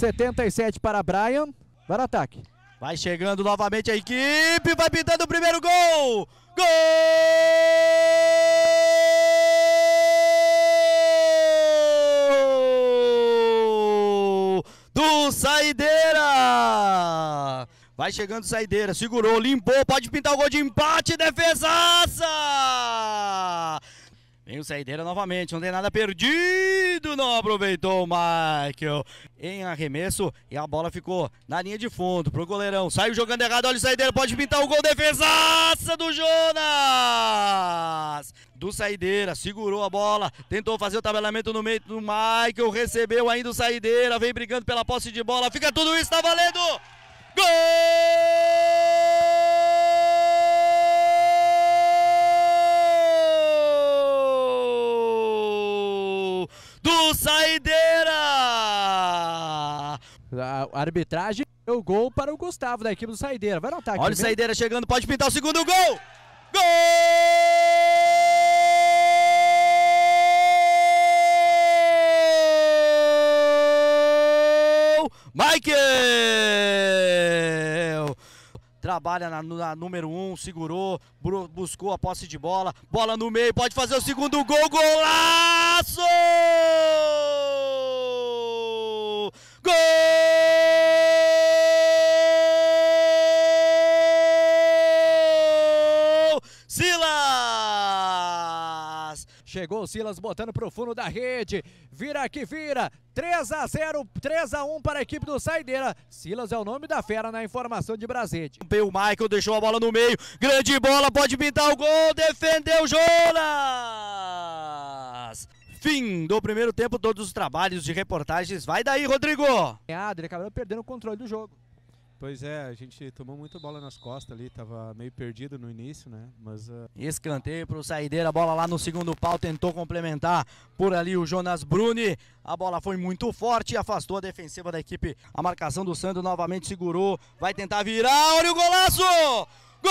77 para Brian. Vai no ataque. Vai chegando novamente a equipe, vai pintando o primeiro gol! Gol! Do Saideira! Vai chegando Saideira, segurou, limpou, pode pintar o gol de empate, defesaça! Vem o Saideira novamente, não tem nada perdido! não aproveitou o Michael em arremesso e a bola ficou na linha de fundo pro goleirão. Saiu jogando errado, olha o saideiro, pode pintar o gol, defesaça do Jonas! Do Saideira, segurou a bola, tentou fazer o tabelamento no meio do Michael, recebeu ainda o Saideira, vem brigando pela posse de bola, fica tudo isso, tá valendo! Gol! do Saideira! A arbitragem o gol para o Gustavo da equipe do Saideira. Vai notar aqui. Olha o Saideira chegando, pode pintar o segundo gol! Gol! Michael! Trabalha na, na número 1, um, segurou, buscou a posse de bola, bola no meio, pode fazer o segundo gol, golaço! golaço! Gol! Silas! Chegou o Silas botando pro fundo da rede. Vira que vira. 3 a 0, 3 a 1 para a equipe do Saideira. Silas é o nome da fera na informação de Brasília. O Michael deixou a bola no meio. Grande bola, pode pintar o gol. Defendeu Jonas! Fim do primeiro tempo, todos os trabalhos de reportagens. Vai daí, Rodrigo! Ele acabou perdendo o controle do jogo. Pois é, a gente tomou muita bola nas costas ali, tava meio perdido no início, né? Mas uh... escanteio para o saideira, bola lá no segundo pau, tentou complementar por ali o Jonas Bruni. A bola foi muito forte, afastou a defensiva da equipe. A marcação do Sandro novamente segurou, vai tentar virar, olha o golaço! Gol!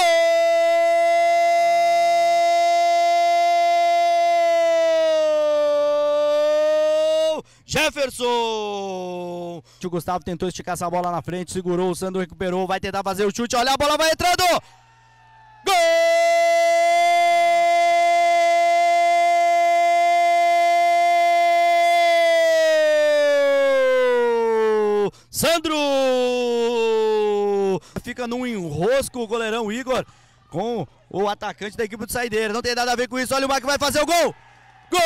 Jefferson! O Gustavo tentou esticar essa bola na frente, segurou, o Sandro recuperou, vai tentar fazer o chute, olha a bola, vai entrando! Gol! Sandro! Fica num enrosco o goleirão Igor com o atacante da equipe do Saideira. Não tem nada a ver com isso. Olha o Marco vai fazer o gol! Gol!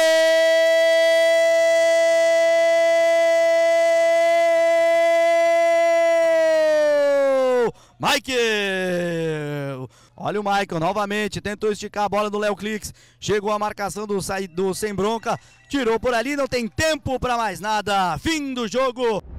Michael! Olha o Michael novamente, tentou esticar a bola do Léo Clix, chegou a marcação do, do Sem Bronca, tirou por ali, não tem tempo para mais nada. Fim do jogo!